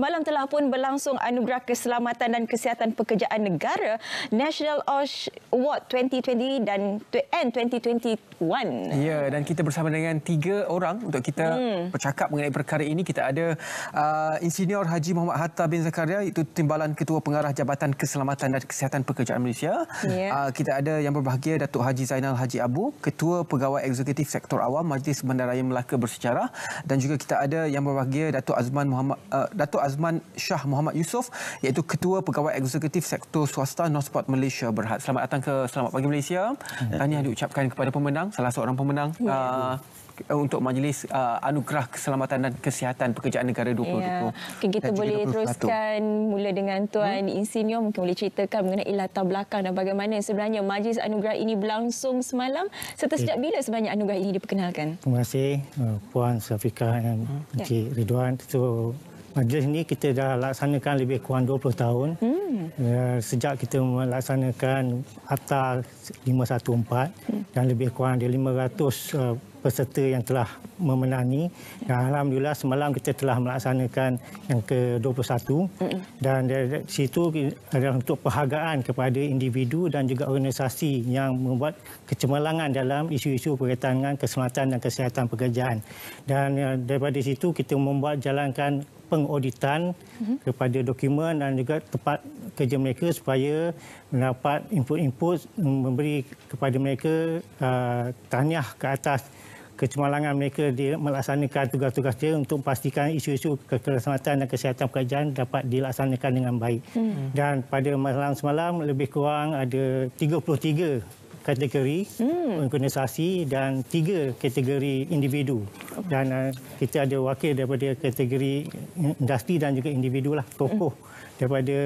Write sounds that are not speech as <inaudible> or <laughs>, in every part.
Malam telah pun berlangsung Anugerah Keselamatan dan Kesihatan Pekerjaan Negara National Osh Award 2020 dan N 2021. Ya, dan kita bersama dengan tiga orang untuk kita hmm. bercakap mengenai perkara ini. Kita ada uh, Insinyur Haji Muhammad Hatta bin Zakaria, itu Timbalan Ketua Pengarah Jabatan Keselamatan dan Kesihatan Pekerjaan Malaysia. Yeah. Uh, kita ada yang berbahagia, Datuk Haji Zainal Haji Abu, Ketua Pegawai Eksekutif Sektor Awam Majlis Bandaraya Melaka Bersejarah. Dan juga kita ada yang berbahagia, Datuk Azman Muhammad, uh, Datuk Azman Azman Shah Muhammad Yusof iaitu Ketua Pegawai Eksekutif Sektor Swasta Nonsport Malaysia Berhad. Selamat datang ke Selamat Pagi Malaysia. Tahniah hmm. diucapkan kepada pemenang, salah seorang pemenang. Ya, ah, untuk majlis uh, anugerah keselamatan dan kesihatan pekerjaan negara 2020. Ya. Mungkin kita boleh 2021. teruskan mula dengan tuan hmm? insinyur mungkin boleh ceritakan mengenai latar belakang dan bagaimana sebenarnya majlis anugerah ini berlangsung semalam serta sejak okay. Ya. bila sebenarnya anugerah ini diperkenalkan. Terima kasih uh, puan Safika dan hmm. Encik ya. Ridwan itu Majlis ini kita dah laksanakan lebih kurang 20 tahun. Hmm. Ya, sejak kita melaksanakan Atta 514 hmm. dan lebih kurang ada 500 uh, peserta yang telah memenangi dan alhamdulillah semalam kita telah melaksanakan yang ke-21 dan dari situ adalah untuk perhargaan kepada individu dan juga organisasi yang membuat kecemerlangan dalam isu-isu berkaitan dengan keselamatan dan kesihatan pekerjaan dan eh, daripada situ kita membuat jalankan pengauditan mm-hmm. kepada dokumen dan juga tempat kerja mereka supaya mendapat input-input memberi kepada mereka uh, tahniah ke atas kecemalangan mereka di melaksanakan tugas-tugas dia untuk pastikan isu-isu keselamatan dan kesihatan pekerjaan dapat dilaksanakan dengan baik. Hmm. hmm. Dan pada malam semalam lebih kurang ada 33 kategori hmm. organisasi dan tiga kategori individu dan uh, kita ada wakil daripada kategori industri dan juga individu lah tokoh hmm daripada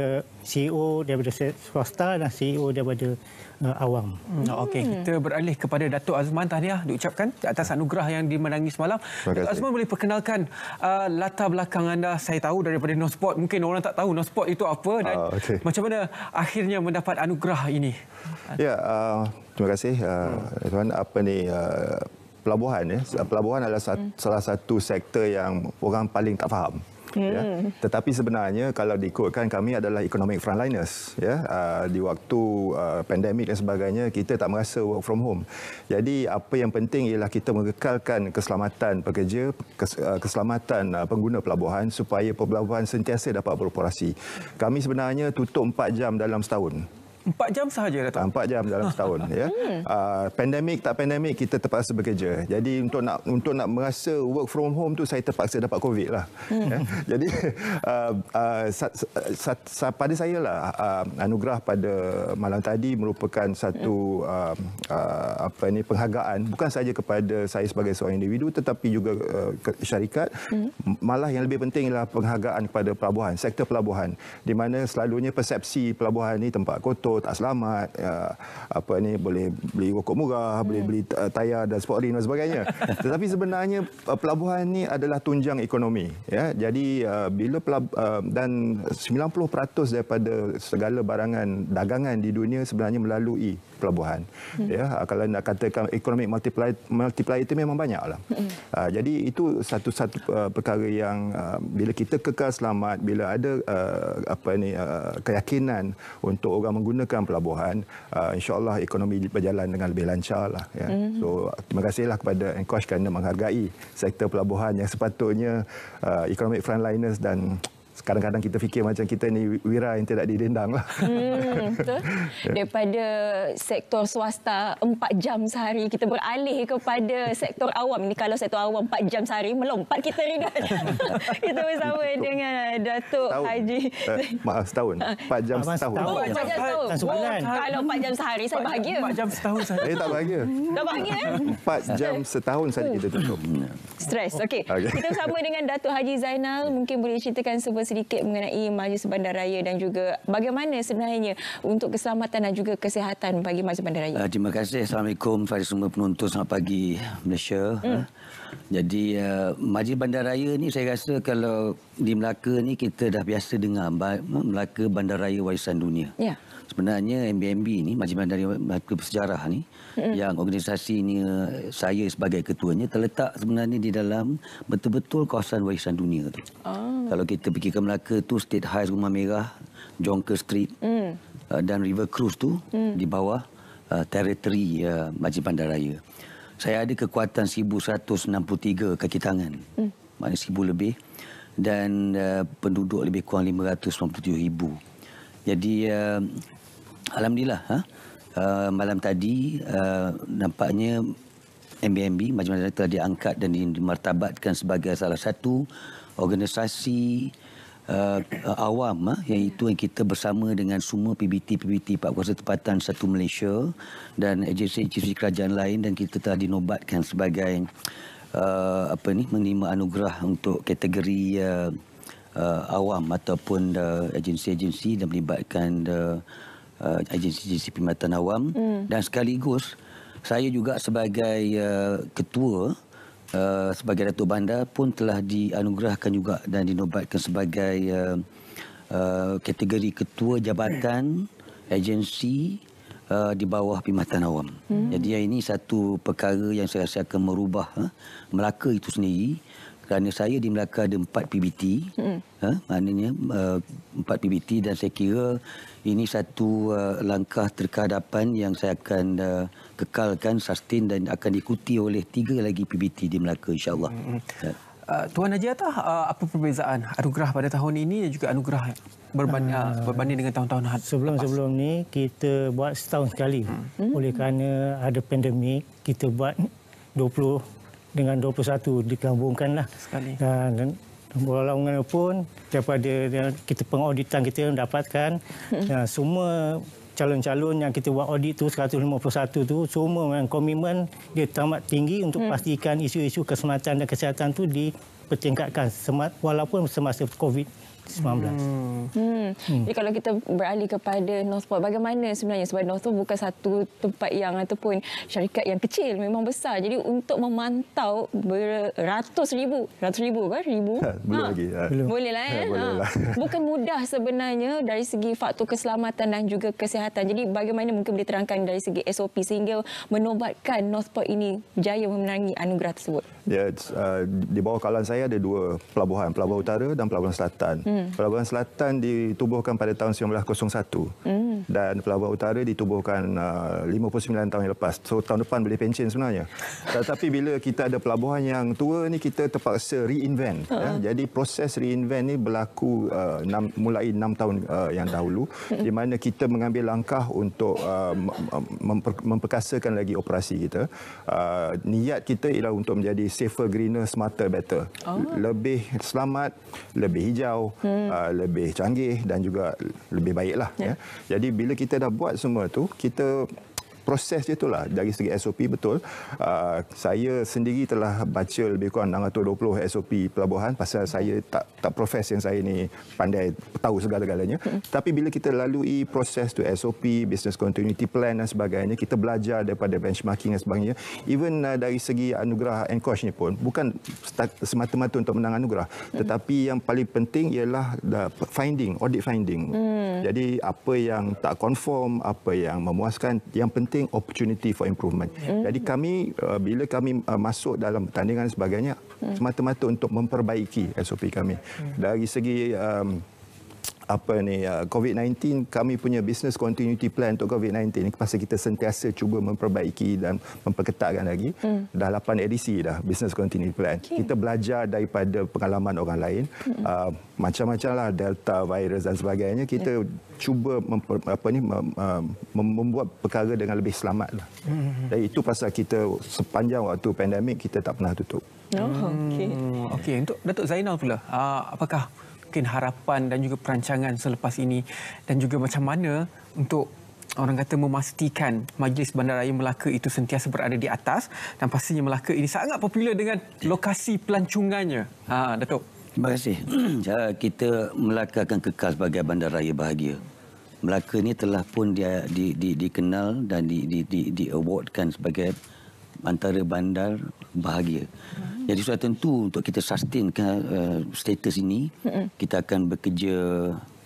CEO daripada swasta dan CEO daripada uh, awam. Hmm. Okey, hmm. kita beralih kepada Datuk Azman Tahniah diucapkan atas anugerah yang dimenangi semalam. Datuk Azman boleh perkenalkan uh, latar belakang anda. Saya tahu daripada No sport. mungkin orang tak tahu No sport itu apa dan uh, ah, okay. macam mana akhirnya mendapat anugerah ini. Ya, yeah, uh, terima kasih uh, tuan apa ni uh, pelabuhan ya. Pelabuhan adalah hmm. salah satu sektor yang orang paling tak faham. Ya. Hmm. Tetapi sebenarnya kalau diikutkan kami adalah economic frontliners. Ya. Uh, di waktu uh, pandemik dan sebagainya, kita tak merasa work from home. Jadi apa yang penting ialah kita mengekalkan keselamatan pekerja, kes, uh, keselamatan uh, pengguna pelabuhan supaya pelabuhan sentiasa dapat beroperasi. Kami sebenarnya tutup 4 jam dalam setahun. Empat jam sahaja Datuk? Empat jam dalam setahun. <laughs> ya. Uh, hmm. ah, pandemik tak pandemik, kita terpaksa bekerja. Jadi untuk nak untuk nak merasa work from home tu saya terpaksa dapat COVID lah. Hmm. ya. <laughs> Jadi uh, <laughs> uh, sa, sa, sa, sa, pada saya lah, uh, anugerah pada malam tadi merupakan satu uh, uh, apa ini, penghargaan. Bukan saja kepada saya sebagai seorang individu tetapi juga uh, syarikat. Malah yang lebih penting ialah penghargaan kepada pelabuhan, sektor pelabuhan. Di mana selalunya persepsi pelabuhan ini tempat kotor jauh tak selamat uh, apa ni boleh beli rokok murah hmm. boleh beli uh, tayar dan sportrin dan sebagainya <laughs> tetapi sebenarnya uh, pelabuhan ni adalah tunjang ekonomi ya jadi uh, bila pelab, uh, dan 90% daripada segala barangan dagangan di dunia sebenarnya melalui pelabuhan hmm. ya uh, kalau nak katakan ekonomi multiplier multiplier itu memang banyaklah hmm. uh, jadi itu satu-satu uh, perkara yang uh, bila kita kekal selamat bila ada uh, apa ni uh, keyakinan untuk orang menggunakan menggunakan pelabuhan, uh, insyaAllah ekonomi berjalan dengan lebih lancar. Lah, ya. mm. so, terima kasihlah kepada Enkosh kerana menghargai sektor pelabuhan yang sepatutnya uh, economic frontliners dan kadang-kadang kita fikir macam kita ni wira yang tidak didendang lah. Hmm, betul. <laughs> Daripada sektor swasta empat jam sehari kita beralih kepada sektor awam. Ini kalau sektor awam empat jam sehari melompat kita ringan. <laughs> kita bersama Datuk. dengan eh, Datuk setahun. Haji. Uh, maaf setahun. 4 ha. jam Abang setahun. empat jam setahun. Oh, kalau 4 jam sehari saya bahagia. 4 jam setahun sahaja. Saya tak bahagia. Tak bahagia. 4 eh? jam setahun saja kita tutup. Stres. Okey. Okay. Kita bersama dengan Datuk Haji Zainal mungkin boleh ceritakan sebuah sedikit mengenai Majlis Bandaraya dan juga bagaimana sebenarnya untuk keselamatan dan juga kesihatan bagi Majlis Bandaraya. Eh, terima kasih. Assalamualaikum kepada semua penonton. Selamat pagi Malaysia. Hmm. Eh, jadi uh, Majlis Bandaraya ni saya rasa kalau di Melaka ni kita dah biasa dengar Melaka Bandaraya Warisan Dunia. Ya. Yeah. Sebenarnya MBMB ni Majlis Bandaraya Bersejarah ni mm. yang organisasinya saya sebagai ketuanya terletak sebenarnya di dalam betul-betul kawasan warisan dunia tu. Oh. Kalau kita pergi ke Melaka tu State House Rumah Merah, Jonker Street mm. uh, dan River Cruise tu mm. di bawah uh, teritori uh, Majlis Bandaraya saya ada kekuatan 1,163 kaki tangan. Hmm. Maksudnya 1,000 lebih. Dan uh, penduduk lebih kurang 597 ribu. Jadi, uh, Alhamdulillah. Ha? Uh, malam tadi, uh, nampaknya MBMB, macam mana telah diangkat dan dimartabatkan sebagai salah satu organisasi Uh, uh, awam uh, iaitu yang kita bersama dengan semua PBT-PBT Pak Kuasa Tempatan Satu Malaysia dan agensi-agensi kerajaan lain dan kita telah dinobatkan sebagai uh, apa ni menerima anugerah untuk kategori uh, uh, awam ataupun uh, agensi-agensi dan melibatkan uh, uh, agensi-agensi perkhidmatan awam mm. dan sekaligus saya juga sebagai uh, ketua Eh, sebagai Datuk Bandar pun telah dianugerahkan juga dan dinobatkan sebagai uh, uh, kategori Ketua Jabatan Agensi uh, di bawah Pimatan Awam. Hmm. Jadi ini satu perkara yang saya rasa akan merubah uh, Melaka itu sendiri kerana saya di Melaka ada empat PBT. Hmm. Ha, maknanya uh, PBT dan saya kira ini satu uh, langkah terkehadapan yang saya akan uh, kekalkan, sustain dan akan diikuti oleh tiga lagi PBT di Melaka insyaAllah. Hmm. hmm. Ya. Uh, Tuan Najiatah, uh, apa perbezaan anugerah pada tahun ini dan juga anugerah berbanding, uh, berbanding dengan tahun-tahun sebelum, lepas? Sebelum-sebelum ini, kita buat setahun sekali. Hmm. Oleh hmm. kerana ada pandemik, kita buat dengan 21 digabungkan lah. Sekali. Ha, dan walaupun pun daripada kita pengauditan kita mendapatkan ya, hmm. ha, semua calon-calon yang kita buat audit tu 151 tu semua memang komitmen dia tamat tinggi untuk hmm. pastikan isu-isu keselamatan dan kesihatan tu dipertingkatkan semat, walaupun semasa COVID Hmm. Hmm. Jadi kalau kita beralih kepada Northport, bagaimana sebenarnya? Sebab Northport bukan satu tempat yang ataupun syarikat yang kecil, memang besar. Jadi untuk memantau beratus ribu, ratus ribu kan? Ribu? Ha, belum ha. lagi. Ha. Belum. Boleh lah. Ha, eh? Ha. Lah. <laughs> Bukan mudah sebenarnya dari segi faktor keselamatan dan juga kesihatan. Jadi bagaimana mungkin boleh terangkan dari segi SOP sehingga menobatkan Northport ini jaya memenangi anugerah tersebut? Ya, yeah, uh, di bawah kalan saya ada dua pelabuhan, pelabuhan utara dan pelabuhan selatan. Hmm. Mm. Pelabuhan Selatan ditubuhkan pada tahun 1901 mm. dan Pelabuhan Utara ditubuhkan uh, 59 tahun yang lepas. So tahun depan boleh pencen sebenarnya. <laughs> Tetapi bila kita ada pelabuhan yang tua ni kita terpaksa reinvent. Uh-huh. Ya. Ha. Jadi proses reinvent ni berlaku uh, 6, mulai 6 tahun uh, yang dahulu hmm. di mana kita mengambil langkah untuk uh, memper- memperkasakan lagi operasi kita. Uh, niat kita ialah untuk menjadi safer, greener, smarter, better. Oh. Lebih selamat, lebih hijau. Oh hmm. uh, lebih canggih dan juga lebih baiklah. Yeah. Ya. Jadi bila kita dah buat semua tu, kita proses dia itulah dari segi SOP betul ah, saya sendiri telah baca lebih kurang 620 SOP pelabuhan pasal saya tak tak profes yang saya ni pandai tahu segala-galanya hmm. tapi bila kita lalui proses tu SOP business continuity plan dan sebagainya kita belajar daripada benchmarking dan sebagainya even ah, dari segi anugerah NCOSH ni pun bukan semata-mata untuk menang anugerah hmm. tetapi yang paling penting ialah finding audit finding hmm. jadi apa yang tak conform apa yang memuaskan yang penting penting opportunity for improvement. Mm. Jadi kami uh, bila kami uh, masuk dalam pertandingan sebagainya mm. semata-mata untuk memperbaiki SOP kami. Mm. Dari segi um, apa ni uh, COVID-19 kami punya business continuity plan untuk COVID-19 ni pasal kita sentiasa cuba memperbaiki dan memperketatkan lagi hmm. dah 8 edisi dah business continuity plan okay. kita belajar daripada pengalaman orang lain hmm. uh, macam-macam lah delta virus dan sebagainya kita yeah. cuba memper, apa ni mem, uh, membuat perkara dengan lebih selamat lah hmm. dan itu pasal kita sepanjang waktu pandemik kita tak pernah tutup oh, okey hmm. okay. untuk Datuk Zainal pula uh, apakah mungkin harapan dan juga perancangan selepas ini dan juga macam mana untuk orang kata memastikan Majlis Bandaraya Melaka itu sentiasa berada di atas dan pastinya Melaka ini sangat popular dengan lokasi pelancongannya. Ha Datuk. Terima kasih. <clears throat> Kita Melaka akan kekal sebagai bandaraya bahagia. Melaka ini telah pun dia di, di, dikenal dan di, di, di, di awardkan sebagai antara bandar bahagia. Hmm. Jadi sudah tentu untuk kita sustain uh, status ini, mm kita akan bekerja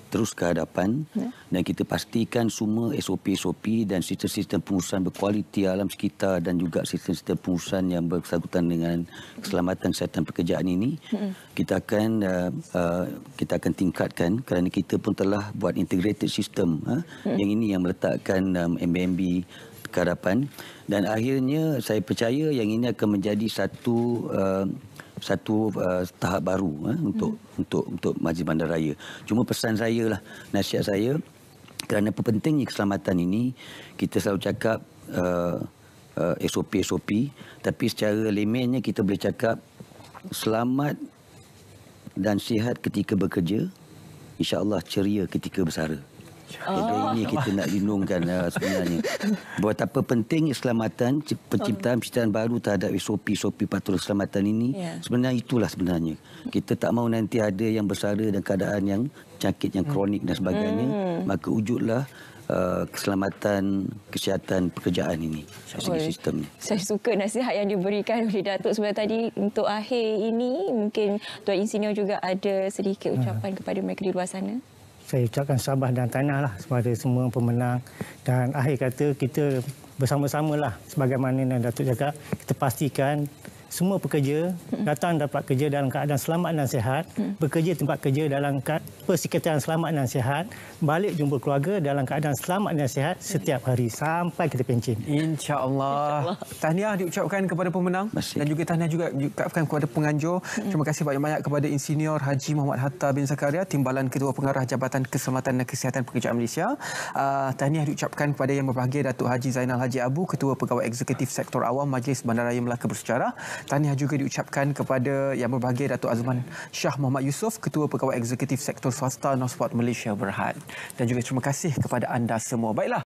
terus ke hadapan yeah. dan kita pastikan semua SOP-SOP dan sistem-sistem pengurusan berkualiti alam sekitar dan juga sistem-sistem pengurusan yang berkesatuan dengan keselamatan kesihatan pekerjaan ini hmm kita akan uh, uh, kita akan tingkatkan kerana kita pun telah buat integrated system uh, hmm yang ini yang meletakkan um, MBMB kehadapan dan akhirnya saya percaya yang ini akan menjadi satu uh, satu uh, tahap baru uh, untuk hmm. untuk untuk Majlis Bandaraya. Cuma pesan saya lah nasihat saya kerana pentingnya keselamatan ini kita selalu cakap uh, uh, SOP SOP tapi secara lemahnya kita boleh cakap selamat dan sihat ketika bekerja insyaallah ceria ketika bersara Oh. ini kita nak lindungkan uh, lah sebenarnya. Buat apa penting keselamatan, penciptaan penciptaan baru terhadap SOP-SOP patut keselamatan ini. Yeah. Sebenarnya itulah sebenarnya. Kita tak mahu nanti ada yang bersara dan keadaan yang sakit yang kronik dan sebagainya. Mm. Maka wujudlah Uh, keselamatan kesihatan pekerjaan ini segi sistem. Saya suka nasihat yang diberikan oleh Datuk sebenarnya tadi untuk akhir ini mungkin Tuan Insinyur juga ada sedikit hmm. ucapan uh. kepada mereka di luar sana saya ucapkan sabah dan tanah lah kepada semua pemenang dan akhir kata kita bersama sama lah sebagaimana yang Datuk jaga kita pastikan semua pekerja datang dapat kerja dalam keadaan selamat dan sihat, bekerja tempat kerja dalam persekitaran selamat dan sihat, balik jumpa keluarga dalam keadaan selamat dan sihat setiap hari sampai kita pencin. Insyaallah Insya tahniah diucapkan kepada pemenang Masih. dan juga tahniah juga diucapkan kepada penganjur. Terima kasih banyak-banyak kepada insinyur Haji Muhammad Hatta bin Zakaria, Timbalan Ketua Pengarah Jabatan Keselamatan dan Kesihatan Pekerjaan Malaysia. Uh, tahniah diucapkan kepada yang berbahagia Datuk Haji Zainal Haji Abu, Ketua Pegawai Eksekutif Sektor Awam Majlis Bandaraya Melaka Bersejarah. Tahniah juga diucapkan kepada Yang Berbahagia Datuk Azman Shah Muhammad Yusof, Ketua Pegawai Eksekutif Sektor Swasta Nosport Malaysia Berhad. Dan juga terima kasih kepada anda semua. Baiklah.